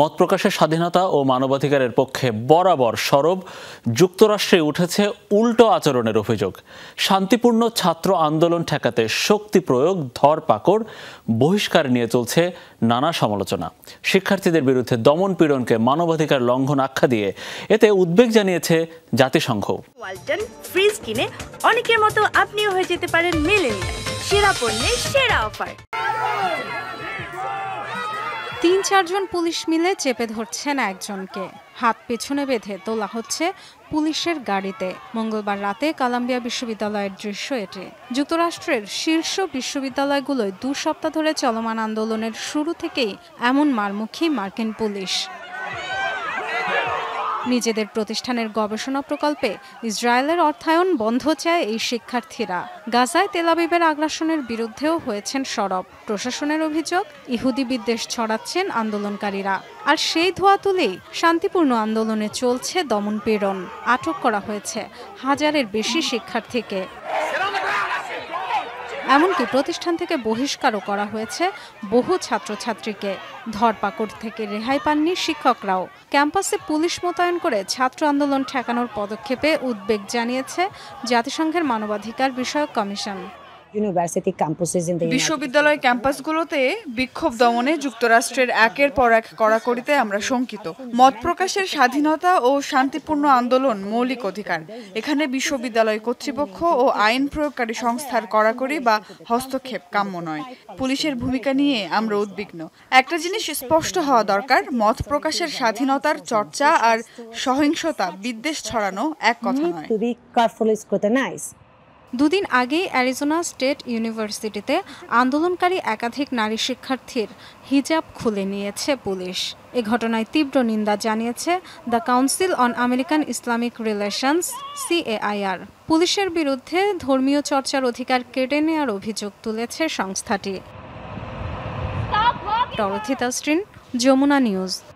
মত প্রকাশের স্বাধীনতা ও মানবাধিকারের পক্ষে বরাবর সরব যুক্তরাষ্ট্রে উঠেছে উল্টো আচরণের অভিযোগ শান্তিপূর্ণ ছাত্র আন্দোলন ঠেকাতে শক্তি প্রয়োগ ধরপাকড় বহিষ্কার নিয়ে চলছে নানা সমালোচনা শিক্ষার্থীদের বিরুদ্ধে দমন পীড়নকে মানবাধিকার লঙ্ঘন আখ্যা দিয়ে এতে উদ্বেগ জানিয়েছে জাতিসংঘ ফ্রিজ কিনে অনেকের মতো আপনিও হয়ে যেতে পারেন সেরা পণ্যের সেরা অফার তিন চারজন পুলিশ মিলে চেপে ধরছেন একজনকে হাত পেছনে বেঁধে তোলা হচ্ছে পুলিশের গাড়িতে মঙ্গলবার রাতে কলাম্বিয়া বিশ্ববিদ্যালয়ের দৃশ্য এটি যুক্তরাষ্ট্রের শীর্ষ বিশ্ববিদ্যালয়গুলোয় দু সপ্তাহ ধরে চলমান আন্দোলনের শুরু থেকেই এমন মারমুখী মার্কিন পুলিশ নিজেদের প্রতিষ্ঠানের গবেষণা প্রকল্পে ইসরায়েলের অর্থায়ন বন্ধ চায় এই শিক্ষার্থীরা গাজায় তেলাবিবের আগ্রাসনের বিরুদ্ধেও হয়েছেন সরব প্রশাসনের অভিযোগ ইহুদি বিদ্বেষ ছড়াচ্ছেন আন্দোলনকারীরা আর সেই ধোয়া তুলেই শান্তিপূর্ণ আন্দোলনে চলছে দমন পীড়ন আটক করা হয়েছে হাজারের বেশি শিক্ষার্থীকে এমনকি প্রতিষ্ঠান থেকে বহিষ্কারও করা হয়েছে বহু ছাত্রছাত্রীকে ধরপাকড় থেকে রেহাই পাননি শিক্ষকরাও ক্যাম্পাসে পুলিশ মোতায়েন করে ছাত্র আন্দোলন ঠেকানোর পদক্ষেপে উদ্বেগ জানিয়েছে জাতিসংঘের মানবাধিকার বিষয়ক কমিশন বিশ্ববিদ্যালয় ক্যাম্পাসগুলোতে বিক্ষোভ দমনে যুক্তরাষ্ট্রের একের পর এক করিতে আমরা শঙ্কিত মত প্রকাশের স্বাধীনতা ও শান্তিপূর্ণ আন্দোলন মৌলিক অধিকার এখানে বিশ্ববিদ্যালয় কর্তৃপক্ষ ও আইন প্রয়োগকারী সংস্থার কড়াকড়ি বা হস্তক্ষেপ কাম্য নয় পুলিশের ভূমিকা নিয়ে আমরা উদ্বিগ্ন একটা জিনিস স্পষ্ট হওয়া দরকার মত প্রকাশের স্বাধীনতার চর্চা আর সহিংসতা বিদ্বেষ ছড়ানো এক কথা নয় দুদিন আগেই অ্যারিজোনা স্টেট ইউনিভার্সিটিতে আন্দোলনকারী একাধিক নারী শিক্ষার্থীর হিজাব খুলে নিয়েছে পুলিশ এ ঘটনায় তীব্র নিন্দা জানিয়েছে the council on American Islamic relations CAIR পুলিশের বিরুদ্ধে ধর্মীয় চর্চার অধিকার কেটে নেওয়ার অভিযোগ তুলেছে সংস্থাটি ডরথি যমুনা নিউজ